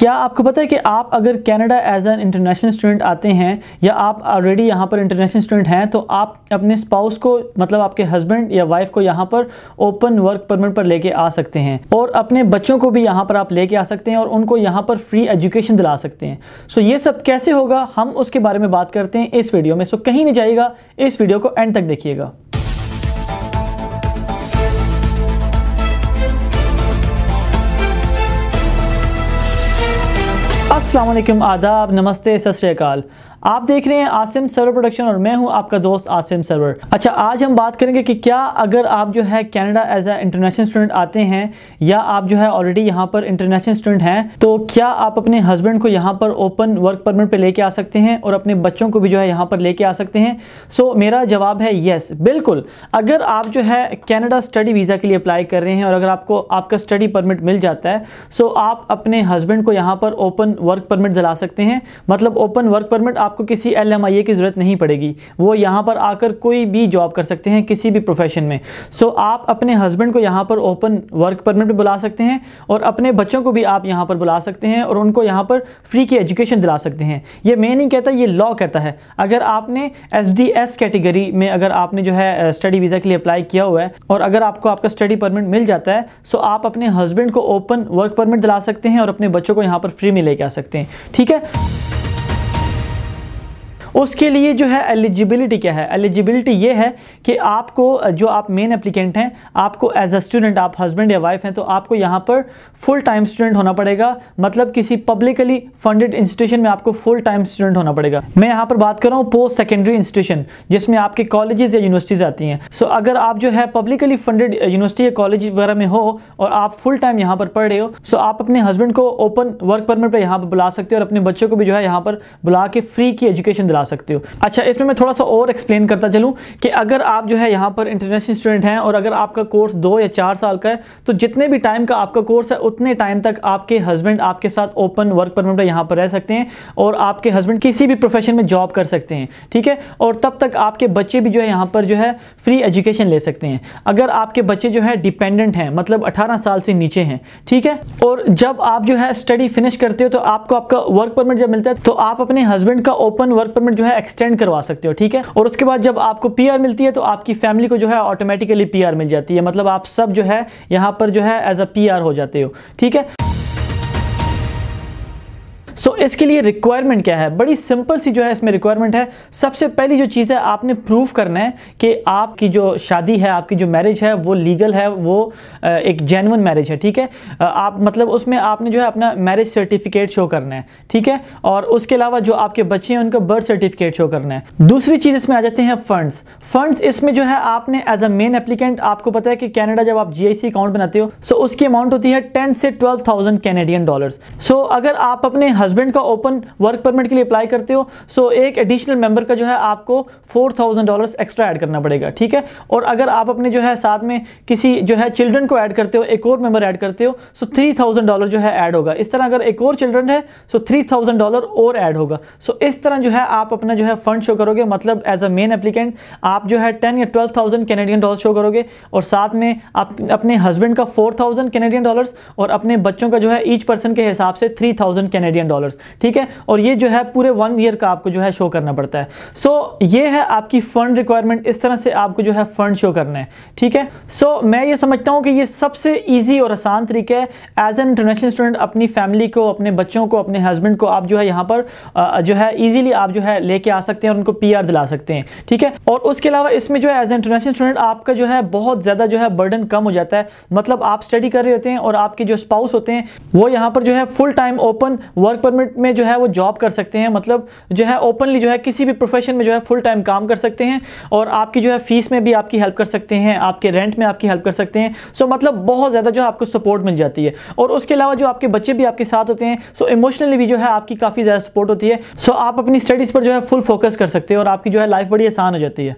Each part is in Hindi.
क्या आपको पता है कि आप अगर Canada as an international student आते हैं या आप ऑलरेडी यहाँ पर इंटरनेशनल स्टूडेंट हैं तो आप अपने स्पाउस को मतलब आपके हस्बैंड या वाइफ को यहाँ पर ओपन वर्क परमिट पर लेके आ सकते हैं और अपने बच्चों को भी यहाँ पर आप लेके आ सकते हैं और उनको यहाँ पर फ्री एजुकेशन दिला सकते हैं सो ये सब कैसे होगा हम उसके बारे में बात करते हैं इस वीडियो में सो कहीं नहीं जाइएगा इस वीडियो को एंड तक देखिएगा असलम आदाब नमस्ते सत श्रीकाल आप देख रहे हैं आसिम सर्वर प्रोडक्शन और मैं हूं आपका दोस्त आसिम सर्वर अच्छा आज हम बात करेंगे कि क्या अगर आप जो है Canada as a international student आते हैं या आप जो है ऑलरेडी यहां पर इंटरनेशनल स्टूडेंट हैं तो क्या आप अपने हस्बैंड को यहां पर ओपन वर्क परमिट पे लेके आ सकते हैं और अपने बच्चों को भी जो है यहाँ पर लेके आ सकते हैं सो so, मेरा जवाब है येस बिल्कुल अगर आप जो है कैनेडा स्टडी वीज़ा के लिए अप्लाई कर रहे हैं और अगर आपको आपका स्टडी परमिट मिल जाता है सो so आप अपने हस्बैंड को यहाँ पर ओपन वर्क परमिट दिला सकते हैं मतलब ओपन वर्क परमिट आप आपको किसी एल एम आई ए की ज़रूरत नहीं पड़ेगी वो यहाँ पर आकर कोई भी जॉब कर सकते हैं किसी भी प्रोफेशन में सो so, आप अपने हस्बैंड को यहाँ पर ओपन वर्क परमिट बुला सकते हैं और अपने बच्चों को भी आप यहाँ पर बुला सकते हैं और उनको यहाँ पर फ्री की एजुकेशन दिला सकते हैं ये मैं नहीं कहता ये लॉ कहता है अगर आपने एस डी एस कैटेगरी में अगर आपने जो है स्टडी वीज़ा के लिए अप्लाई किया हुआ है और अगर आपको आपका स्टडी परमिट मिल जाता है सो so आप अपने हस्बैंड को ओपन वर्क परमिट दिला सकते हैं और अपने बच्चों को यहाँ पर फ्री में लेके आ सकते हैं ठीक है उसके लिए जो है एलिजिबिलिटी क्या है एलिजिबिलिटी ये है कि आपको जो आप मेन एप्लीकेंट हैं आपको एज अ स्टूडेंट आप हस्बैंड या वाइफ हैं तो आपको यहाँ पर फुल टाइम स्टूडेंट होना पड़ेगा मतलब किसी पब्लिकली फंडेड इंस्टीट्यूशन में आपको फुल टाइम स्टूडेंट होना पड़ेगा मैं यहाँ पर बात कर रहा हूँ पोस्ट सेकेंडरी इंस्टीट्यूशन जिसमें आपके कॉलेजेस या यूनिवर्सिटीज़ आती हैं सो so, अगर आप जो है पब्लिकली फंडेड यूनिवर्सिटी या कॉलेज वगैरह में हो और आप फुल टाइम यहाँ पर पढ़ रहे हो सो so आप अपने हस्बैंड को ओपन वर्क परमिट पर यहाँ पर बुला सकते हो और अपने बच्चों को भी जो है यहाँ पर बुला के फ्री की एजुकेशन दिला ला सकते हो अच्छा इसमें मैं थोड़ा सा और एक्सप्लेन करता चलूँ कि अगर आप जो है यहाँ पर इंटरनेशनल स्टूडेंट हैं और अगर आपका कोर्स दो या चार साल का है तो जितने भी टाइम का आपका कोर्स है उतने टाइम तक आपके हस्बैंड आपके साथ ओपन वर्क परमिट यहाँ पर रह सकते हैं और आपके हस्बैंड किसी भी प्रोफेशन में जॉब कर सकते हैं ठीक है और तब तक आपके बच्चे भी जो है यहाँ पर जो है फ्री एजुकेशन ले सकते हैं अगर आपके बच्चे जो है डिपेंडेंट हैं मतलब अठारह साल से नीचे हैं ठीक है और जब आप जो है स्टडी फिनिश करते हो तो आपको आपका वर्क परमिट जब मिलता है तो आप अपने हस्बैंड का ओपन वर्क परमिट अपॉइंटमेंट जो है एक्सटेंड करवा सकते हो ठीक है और उसके बाद जब आपको पी मिलती है तो आपकी फैमिली को जो है ऑटोमेटिकली पी मिल जाती है मतलब आप सब जो है यहाँ पर जो है एज अ पी हो जाते हो ठीक है सो so, इसके लिए रिक्वायरमेंट क्या है बड़ी सिंपल सी जो है इसमें रिक्वायरमेंट है सबसे पहली जो चीज़ है आपने प्रूफ करना है कि आपकी जो शादी है आपकी जो मैरिज है वो लीगल है वो एक जेनवन मैरिज है ठीक है आप मतलब उसमें आपने जो है अपना मैरिज सर्टिफिकेट शो करना है ठीक है और उसके अलावा जो आपके बच्चे हैं उनका बर्थ सर्टिफिकेट शो करना है दूसरी चीज़ इसमें आ जाते हैं फंड्स फंड्स इसमें जो है आपने एज अ मेन एप्लीकेंट आपको पता है कि कैनेडा जब आप जी अकाउंट बनाते हो सो so उसकी अमाउंट होती है टेन से twelve thousand Canadian dollar so अगर आप अपने हस्बैंड का ओपन वर्क परमिट के लिए अप्लाई करते हो सो so एक एडिशनल मेंबर का जो है आपको four thousand dollar extra add करना पड़ेगा ठीक है और अगर आप अपने जो है साथ में किसी जो है चिल्ड्रन को ऐड करते हो एक और मेंबर ऐड करते हो सो थ्री थाउजेंड डॉलर जो है ऐड होगा इस तरह अगर एक और चिल्ड्रन है सो थ्री थाउजेंड डॉलर और ऐड होगा सो so इस तरह जो है आप अपना जो है फंड शो करोगे मतलब एज अ मेन एप्लीकेंट आप जो है टेन या twelve thousand Canadian dollar show करोगे और साथ में आप अपने हस्बैंड का फोर थाउजेंड कैनेडियन डॉलर और अपने बच्चों का जो है ईच पर्सन के हिसाब से थ्री थाउजेंड कैनेडियन डॉलर ठीक है और ये जो है पूरे वन ईयर का आपको जो है शो करना पड़ता है सो so, ये है आपकी फंड रिक्वायरमेंट इस तरह से आपको जो है फंड शो करना है ठीक है सो so, मैं ये समझता हूँ कि ये सबसे ईजी और आसान तरीका है एज एन इंटरनेशनल स्टूडेंट अपनी फैमिली को अपने बच्चों को अपने हस्बैंड को आप जो है यहाँ पर जो है ईजिली आप जो है लेके आ सकते हैं और उनको पी दिला सकते हैं ठीक है और उसके अलावा इसमें जो है एज एन इंटरनेशनल स्टूडेंट आपका जो है बहुत ज़्यादा जो है बर्डन कम हो जाता है मतलब आप स्टडी कर रहे होते हैं और आपके जो स्पाउस होते हैं वो यहाँ पर जो है full time open work permit में जो है वो जॉब कर सकते हैं मतलब जो है ओपनली जो है किसी भी प्रोफेशन में जो है फुल टाइम काम कर सकते हैं और आपकी जो है फीस में भी आपकी हेल्प कर सकते हैं आपके रेंट में आपकी हेल्प कर सकते हैं सो मतलब बहुत ज़्यादा जो है आपको सपोर्ट मिल जाती है और उसके अलावा जो आपके बच्चे भी आपके साथ होते हैं सो इमोशनली भी जो है आपकी काफ़ी ज़्यादा सपोर्ट होती है सो आप अपनी स्टडीज़ पर जो है फुल फोकस कर सकते हैं और आपकी जो है लाइफ बड़ी आसान हो जाती है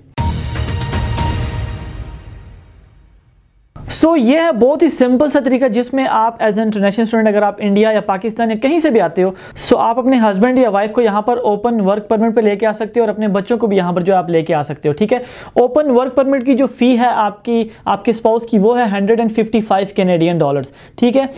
सो so, ये है बहुत ही सिंपल सा तरीका जिसमें आप एज एन इंटरनेशनल स्टूडेंट अगर आप इंडिया या पाकिस्तान या कहीं से भी आते हो सो आप अपने हस्बैंड या वाइफ को यहाँ पर ओपन वर्क परमिट पर लेके आ सकते हो और अपने बच्चों को भी यहाँ पर जो आप लेके आ सकते हो ठीक है ओपन वर्क परमिट की जो फ़ी है आपकी आपके स्पाउस की वो है hundred and fifty five Canadian dollars ठीक है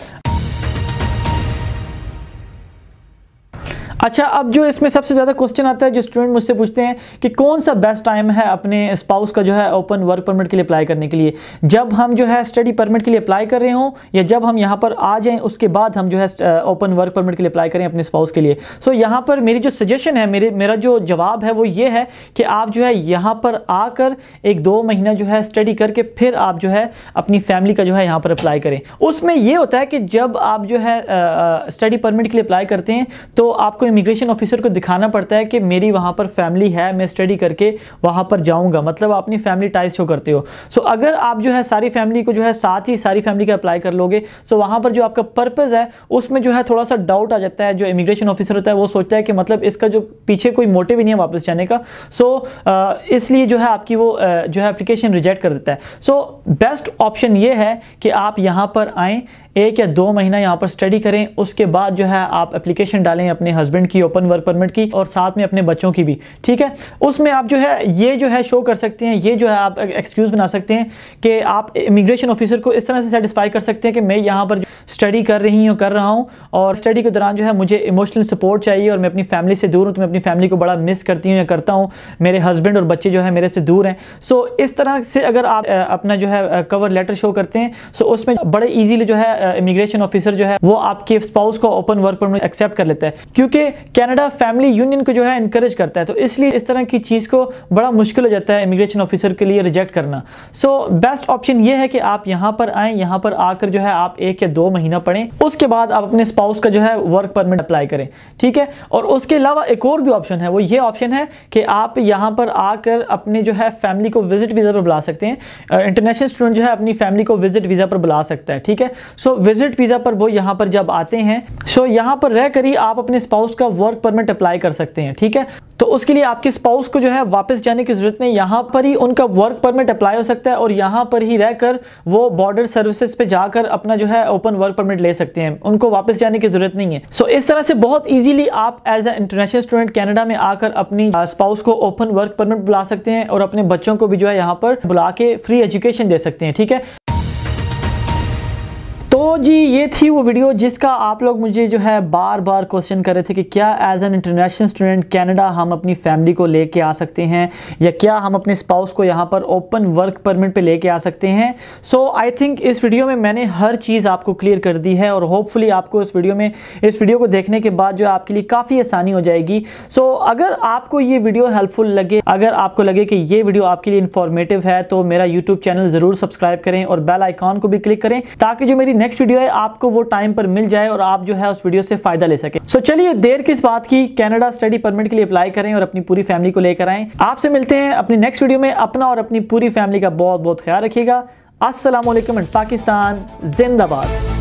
अच्छा अब जो इसमें सबसे ज़्यादा क्वेश्चन आता है जो स्टूडेंट मुझसे पूछते हैं कि कौन सा बेस्ट टाइम है अपने स्पाउस का जो है ओपन वर्क परमिट के लिए अप्लाई करने के लिए जब हम जो है स्टडी परमिट के लिए अप्लाई कर रहे हों या जब हम यहाँ पर आ जाएँ उसके बाद हम जो है ओपन वर्क परमिट के लिए अप्लाई करें अपने स्पाउस के लिए सो so, यहाँ पर मेरी जो सजेशन है मेरे मेरा जो जवाब है वो ये है कि आप जो है यहाँ पर आकर एक दो महीना जो है स्टडी करके फिर आप जो है अपनी फैमिली का जो है यहाँ पर अप्लाई करें उसमें ये होता है कि जब आप जो है स्टडी uh, परमिट uh, के लिए अप्लाई करते हैं तो आपको इमिग्रेशन ऑफिसर को दिखाना पड़ता है कि मेरी वहाँ पर फैमिली है मैं स्टडी करके वहाँ पर जाऊँगा मतलब आप अपनी फैमिली टाइज शो करते हो सो so, अगर आप जो है सारी फैमिली को जो है साथ ही सारी फैमिली का अप्लाई कर लोगे सो so, वहाँ पर जो आपका पर्पज़ है उसमें जो है थोड़ा सा डाउट आ जाता है जो इमिग्रेशन ऑफिसर होता है वो सोचता है कि मतलब इसका जो पीछे कोई मोटिव ही नहीं है वापस जाने का सो so, इसलिए जो है आपकी वो जो है अप्लीकेशन रिजेक्ट कर देता है सो बेस्ट ऑप्शन ये है कि आप यहाँ पर आएँ एक या दो महीना यहाँ पर स्टडी करें उसके बाद जो है आप एप्लीकेशन डालें अपने हस्बैंड परमिट की ओपन वर्क परमिट की और साथ में अपने बच्चों की भी ठीक है उसमें आप जो है ये जो है शो कर सकते हैं ये जो है आप एक्सक्यूज़ बना सकते हैं कि आप इमिग्रेशन ऑफिसर को इस तरह से सेटिस्फाई कर सकते हैं कि मैं यहाँ पर स्टडी कर रही हूँ कर रहा हूँ और स्टडी के दौरान जो है मुझे इमोशनल सपोर्ट चाहिए और मैं अपनी फैमिली से दूर हूँ तो मैं अपनी फैमिली को बड़ा मिस करती हूँ या करता हूँ मेरे हस्बैंड और बच्चे जो है मेरे से दूर हैं सो so, इस तरह से अगर आप अपना जो है कवर लेटर शो करते हैं सो so, उसमें बड़े ईजीली जो है इमिग्रेशन ऑफिसर जो है वो आपके स्पाउस को ओपन वर्क परमिट एक्सेप्ट कर लेता है क्योंकि कनाडा फैमिली यूनियन को जो है इनक्रेज करता है तो इसलिए इस तरह की चीज़ को बड़ा मुश्किल हो जाता है इमिग्रेशन ऑफिसर के लिए रिजेक्ट करना सो बेस्ट ऑप्शन ये है कि आप यहाँ पर आएँ यहाँ पर आकर जो है आप एक या दो महीना पढ़ें उसके बाद आप अपने स्पाउस का जो है वर्क परमिट अप्लाई करें ठीक है और उसके अलावा एक और भी ऑप्शन है वो ये ऑप्शन है कि आप यहाँ पर आकर अपने जो है फैमिली को विजिट वीज़ा पर बुला सकते हैं इंटरनेशनल स्टूडेंट जो है अपनी फैमिली को विजिट वीज़ा पर बुला सकता है ठीक है सो विजिट वीज़ा पर वो यहाँ पर जब आते हैं सो यहाँ पर रह कर ही आप अपने स्पाउस का उसका वर्क परमिट अप्लाई कर सकते हैं ठीक है तो उसके लिए आपके स्पाउस को जो है वापस जाने की ज़रूरत नहीं यहाँ पर ही उनका वर्क परमिट अप्लाई हो सकता है और यहाँ पर ही रहकर वो बॉर्डर सर्विसेज पे जाकर अपना जो है ओपन वर्क परमिट ले सकते हैं उनको वापस जाने की ज़रूरत नहीं है सो so, इस तरह से बहुत इजीली आप as a international student Canada में आकर अपनी स्पाउस को ओपन वर्क परमिट बुला सकते हैं और अपने बच्चों को भी जो है यहाँ पर बुला के फ्री एजुकेशन दे सकते हैं ठीक है जी ये थी वो वीडियो जिसका आप लोग मुझे जो है बार बार क्वेश्चन कर रहे थे कि क्या as an international student Canada हम अपनी फैमिली को लेके आ सकते हैं या क्या हम अपने स्पाउस को यहाँ पर ओपन वर्क परमिट पे लेके आ सकते हैं सो आई थिंक इस वीडियो में मैंने हर चीज़ आपको क्लियर कर दी है और होपफुली आपको इस वीडियो में इस वीडियो को देखने के बाद जो आपके लिए काफ़ी आसानी हो जाएगी सो so, अगर आपको ये वीडियो हेल्पफुल लगे अगर आपको लगे कि ये वीडियो आपके लिए इन्फॉर्मेटिव है तो मेरा यूट्यूब चैनल ज़रूर सब्सक्राइब करें और बेल आइकॉन को भी क्लिक करें ताकि जो मेरी नेक्स्ट वीडियो है आपको वो टाइम पर मिल जाए और आप जो है उस वीडियो से फायदा ले सके सो so, चलिए देर किस बात की कैनेडा स्टडी परमिट के लिए अप्लाई करें और अपनी पूरी फैमिली को लेकर आए आपसे मिलते हैं अपनी नेक्स्ट वीडियो में अपना और अपनी पूरी फैमिली का बहुत बहुत ख्याल रखिएगा असलम पाकिस्तान जिंदाबाद